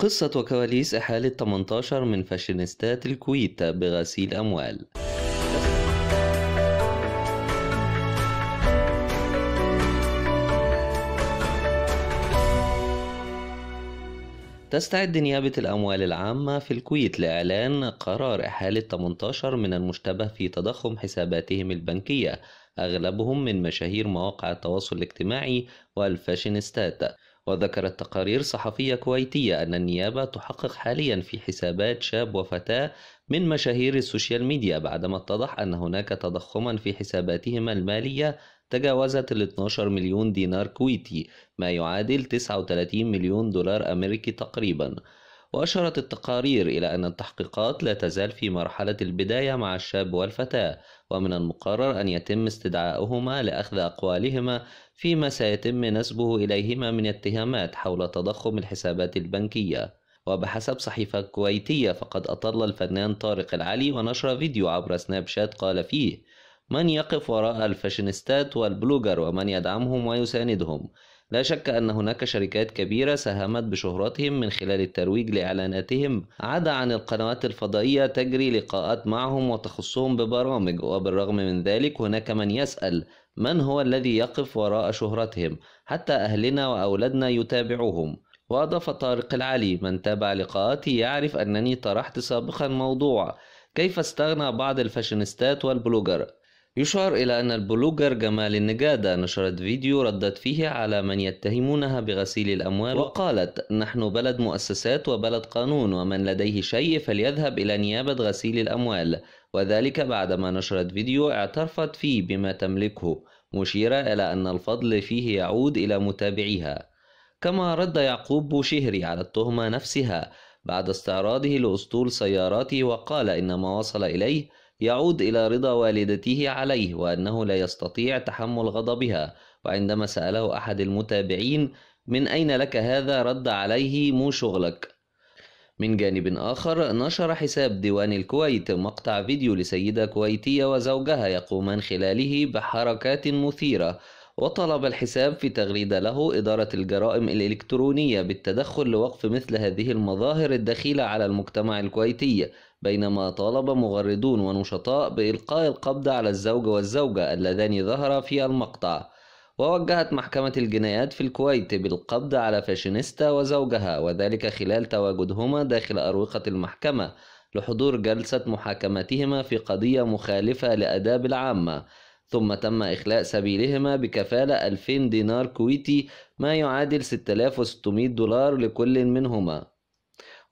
قصة وكواليس إحالة 18 من فاشينيستات الكويت بغسيل أموال تستعد نيابة الأموال العامة في الكويت لإعلان قرار إحالة 18 من المشتبه في تضخم حساباتهم البنكية أغلبهم من مشاهير مواقع التواصل الاجتماعي والفاشينيستات وذكرت تقارير صحفية كويتية أن النيابة تحقق حاليا في حسابات شاب وفتاة من مشاهير السوشيال ميديا بعدما اتضح أن هناك تضخما في حساباتهما المالية تجاوزت ال 12 مليون دينار كويتي ما يعادل 39 مليون دولار أمريكي تقريبا وأشارت التقارير إلى أن التحقيقات لا تزال في مرحلة البداية مع الشاب والفتاة ومن المقرر أن يتم استدعاؤهما لأخذ أقوالهما فيما سيتم نسبه إليهما من اتهامات حول تضخم الحسابات البنكية وبحسب صحيفة كويتية فقد أطل الفنان طارق العلي ونشر فيديو عبر سناب شات قال فيه من يقف وراء الفاشينستات والبلوجر ومن يدعمهم ويساندهم لا شك أن هناك شركات كبيرة ساهمت بشهرتهم من خلال الترويج لإعلاناتهم عدا عن القنوات الفضائية تجري لقاءات معهم وتخصهم ببرامج وبالرغم من ذلك هناك من يسأل من هو الذي يقف وراء شهرتهم حتى أهلنا وأولادنا يتابعوهم وأضاف طارق العلي من تابع لقاءاتي يعرف أنني طرحت سابقا موضوع كيف استغنى بعض الفاشينيستات والبلوجر يشار إلى أن البلوجر جمال النجادة نشرت فيديو ردت فيه على من يتهمونها بغسيل الأموال وقالت نحن بلد مؤسسات وبلد قانون ومن لديه شيء فليذهب إلى نيابة غسيل الأموال وذلك بعدما نشرت فيديو اعترفت فيه بما تملكه مشيرة إلى أن الفضل فيه يعود إلى متابعيها كما رد يعقوب بوشهري على التهمة نفسها بعد استعراضه لأسطول سياراته وقال إن ما وصل إليه يعود إلى رضا والدته عليه وأنه لا يستطيع تحمل غضبها وعندما سأله أحد المتابعين من أين لك هذا رد عليه مو شغلك من جانب آخر نشر حساب ديوان الكويت مقطع فيديو لسيدة كويتية وزوجها يقومان خلاله بحركات مثيرة وطلب الحساب في تغريدة له إدارة الجرائم الإلكترونية بالتدخل لوقف مثل هذه المظاهر الدخيلة على المجتمع الكويتي بينما طالب مغردون ونشطاء بإلقاء القبض على الزوج والزوجة اللذان ظهرا في المقطع ووجهت محكمة الجنايات في الكويت بالقبض على فاشينيستا وزوجها وذلك خلال تواجدهما داخل أروقة المحكمة لحضور جلسة محاكمتهما في قضية مخالفة لأداب العامة ثم تم إخلاء سبيلهما بكفالة 2000 دينار كويتي ما يعادل 6600 دولار لكل منهما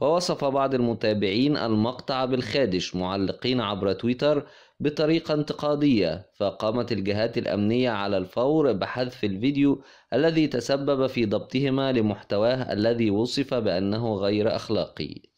ووصف بعض المتابعين المقطع بالخادش معلقين عبر تويتر بطريقة انتقادية فقامت الجهات الأمنية على الفور بحذف الفيديو الذي تسبب في ضبطهما لمحتواه الذي وصف بأنه غير أخلاقي